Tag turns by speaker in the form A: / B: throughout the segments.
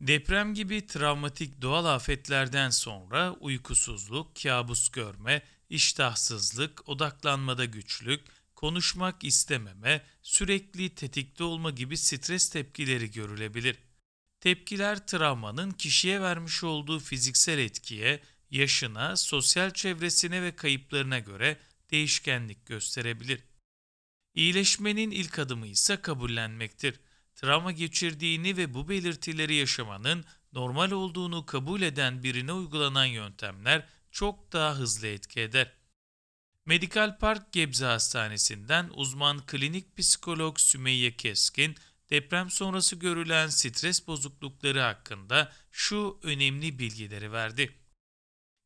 A: Deprem gibi travmatik doğal afetlerden sonra uykusuzluk, kabus görme, iştahsızlık, odaklanmada güçlük, konuşmak istememe, sürekli tetikte olma gibi stres tepkileri görülebilir. Tepkiler travmanın kişiye vermiş olduğu fiziksel etkiye, yaşına, sosyal çevresine ve kayıplarına göre değişkenlik gösterebilir. İyileşmenin ilk adımı ise kabullenmektir travma geçirdiğini ve bu belirtileri yaşamanın normal olduğunu kabul eden birine uygulanan yöntemler çok daha hızlı etki eder. Medikal Park Gebze Hastanesi'nden uzman klinik psikolog Sümeyye Keskin, deprem sonrası görülen stres bozuklukları hakkında şu önemli bilgileri verdi.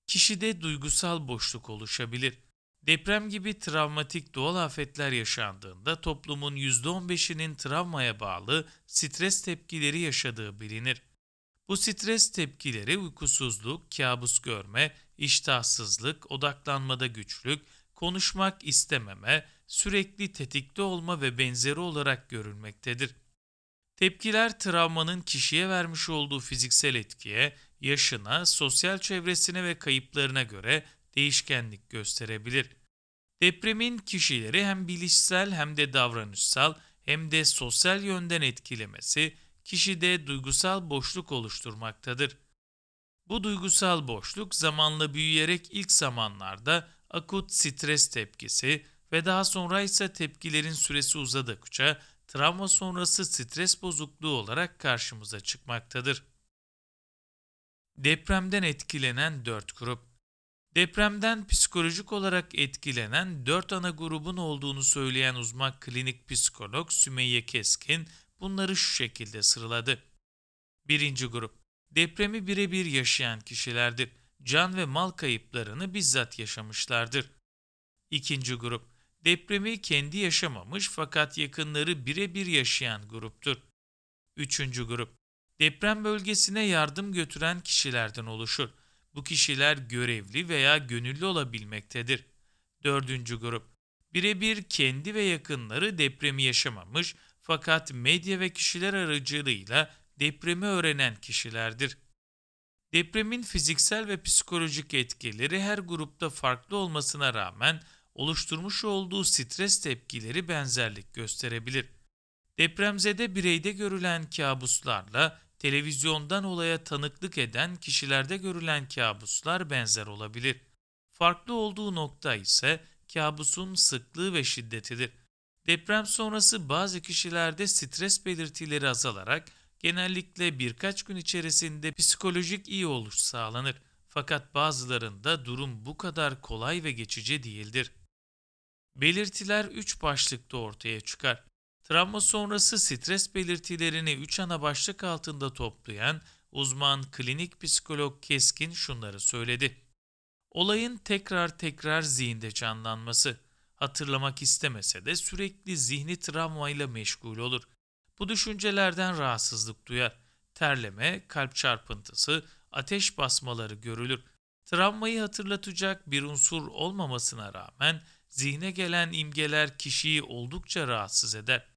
A: Kişide duygusal boşluk oluşabilir. Deprem gibi travmatik doğal afetler yaşandığında toplumun %15'inin travmaya bağlı stres tepkileri yaşadığı bilinir. Bu stres tepkileri uykusuzluk, kabus görme, iştahsızlık, odaklanmada güçlük, konuşmak istememe, sürekli tetikte olma ve benzeri olarak görülmektedir. Tepkiler travmanın kişiye vermiş olduğu fiziksel etkiye, yaşına, sosyal çevresine ve kayıplarına göre değişkenlik gösterebilir. Depremin kişileri hem bilişsel hem de davranışsal hem de sosyal yönden etkilemesi kişide duygusal boşluk oluşturmaktadır. Bu duygusal boşluk zamanla büyüyerek ilk zamanlarda akut stres tepkisi ve daha sonra ise tepkilerin süresi uzadıkça travma sonrası stres bozukluğu olarak karşımıza çıkmaktadır. Depremden etkilenen 4 grup Depremden psikolojik olarak etkilenen 4 ana grubun olduğunu söyleyen uzman klinik psikolog Sümeyye Keskin bunları şu şekilde sıraladı. Birinci grup, depremi birebir yaşayan kişilerdir. Can ve mal kayıplarını bizzat yaşamışlardır. İkinci grup, depremi kendi yaşamamış fakat yakınları birebir yaşayan gruptur. Üçüncü grup, deprem bölgesine yardım götüren kişilerden oluşur bu kişiler görevli veya gönüllü olabilmektedir. Dördüncü grup. Birebir kendi ve yakınları depremi yaşamamış fakat medya ve kişiler aracılığıyla depremi öğrenen kişilerdir. Depremin fiziksel ve psikolojik etkileri her grupta farklı olmasına rağmen oluşturmuş olduğu stres tepkileri benzerlik gösterebilir. Depremzede bireyde görülen kabuslarla televizyondan olaya tanıklık eden kişilerde görülen kabuslar benzer olabilir. Farklı olduğu nokta ise kabusun sıklığı ve şiddetidir. Deprem sonrası bazı kişilerde stres belirtileri azalarak genellikle birkaç gün içerisinde psikolojik iyi oluş sağlanır. Fakat bazılarında durum bu kadar kolay ve geçici değildir. Belirtiler üç başlıkta ortaya çıkar. Travma sonrası stres belirtilerini 3 ana başlık altında toplayan uzman klinik psikolog Keskin şunları söyledi. Olayın tekrar tekrar zihinde canlanması. Hatırlamak istemese de sürekli zihni travmayla meşgul olur. Bu düşüncelerden rahatsızlık duyar. Terleme, kalp çarpıntısı, ateş basmaları görülür. Travmayı hatırlatacak bir unsur olmamasına rağmen zihne gelen imgeler kişiyi oldukça rahatsız eder.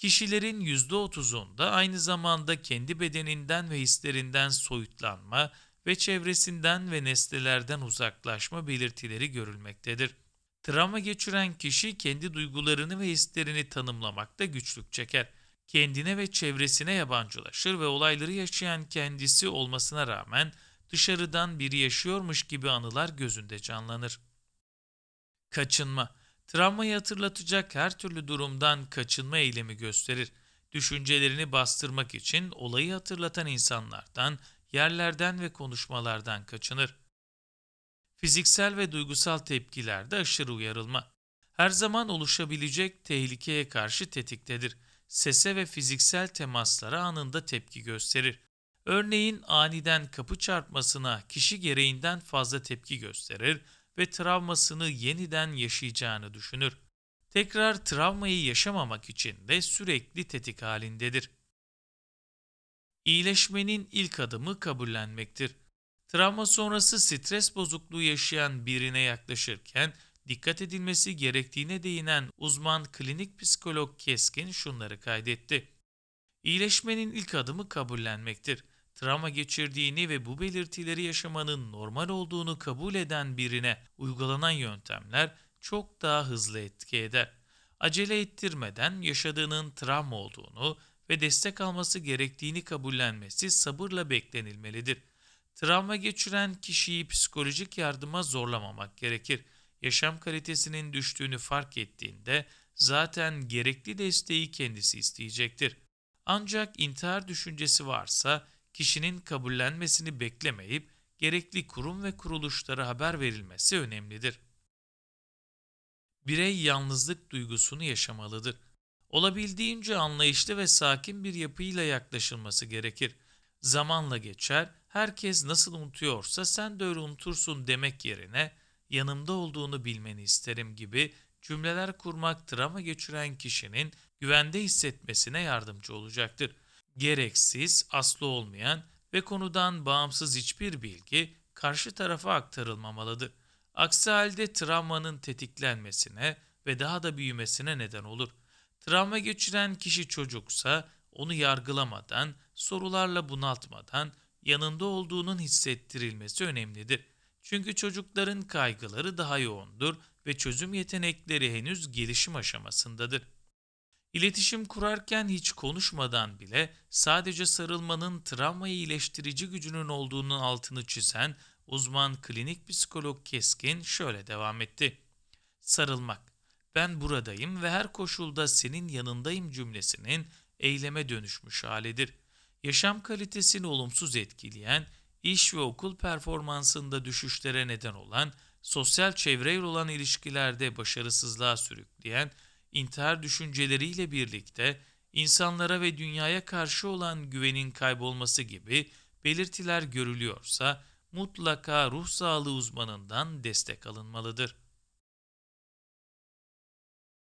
A: Kişilerin %30'unda aynı zamanda kendi bedeninden ve hislerinden soyutlanma ve çevresinden ve nesnelerden uzaklaşma belirtileri görülmektedir. Travma geçiren kişi kendi duygularını ve hislerini tanımlamakta güçlük çeker. Kendine ve çevresine yabancılaşır ve olayları yaşayan kendisi olmasına rağmen dışarıdan biri yaşıyormuş gibi anılar gözünde canlanır. Kaçınma travmayı hatırlatacak her türlü durumdan kaçınma eylemi gösterir. Düşüncelerini bastırmak için olayı hatırlatan insanlardan, yerlerden ve konuşmalardan kaçınır. Fiziksel ve duygusal tepkilerde aşırı uyarılma. Her zaman oluşabilecek tehlikeye karşı tetiktedir. Sese ve fiziksel temaslara anında tepki gösterir. Örneğin aniden kapı çarpmasına kişi gereğinden fazla tepki gösterir, ve travmasını yeniden yaşayacağını düşünür. Tekrar travmayı yaşamamak için de sürekli tetik halindedir. İyileşmenin ilk adımı kabullenmektir. Travma sonrası stres bozukluğu yaşayan birine yaklaşırken dikkat edilmesi gerektiğine değinen uzman klinik psikolog Keskin şunları kaydetti. İyileşmenin ilk adımı kabullenmektir travma geçirdiğini ve bu belirtileri yaşamanın normal olduğunu kabul eden birine uygulanan yöntemler çok daha hızlı etki eder. Acele ettirmeden yaşadığının travma olduğunu ve destek alması gerektiğini kabullenmesi sabırla beklenilmelidir. Travma geçiren kişiyi psikolojik yardıma zorlamamak gerekir. Yaşam kalitesinin düştüğünü fark ettiğinde zaten gerekli desteği kendisi isteyecektir. Ancak intihar düşüncesi varsa kişinin kabullenmesini beklemeyip gerekli kurum ve kuruluşlara haber verilmesi önemlidir. Birey yalnızlık duygusunu yaşamalıdır. Olabildiğince anlayışlı ve sakin bir yapıyla yaklaşılması gerekir. Zamanla geçer, herkes nasıl unutuyorsa sen de öyle unutursun demek yerine yanımda olduğunu bilmeni isterim gibi cümleler kurmak travma geçiren kişinin güvende hissetmesine yardımcı olacaktır gereksiz, aslı olmayan ve konudan bağımsız hiçbir bilgi karşı tarafa aktarılmamalıdır. Aksi halde travmanın tetiklenmesine ve daha da büyümesine neden olur. Travma geçiren kişi çocuksa onu yargılamadan, sorularla bunaltmadan yanında olduğunun hissettirilmesi önemlidir. Çünkü çocukların kaygıları daha yoğundur ve çözüm yetenekleri henüz gelişim aşamasındadır. İletişim kurarken hiç konuşmadan bile sadece sarılmanın travmayı iyileştirici gücünün olduğunun altını çizen uzman klinik psikolog Keskin şöyle devam etti. Sarılmak, ben buradayım ve her koşulda senin yanındayım cümlesinin eyleme dönüşmüş halidir. Yaşam kalitesini olumsuz etkileyen, iş ve okul performansında düşüşlere neden olan, sosyal çevreyle olan ilişkilerde başarısızlığa sürükleyen, intihar düşünceleriyle birlikte insanlara ve dünyaya karşı olan güvenin kaybolması gibi belirtiler görülüyorsa mutlaka ruh sağlığı uzmanından destek alınmalıdır.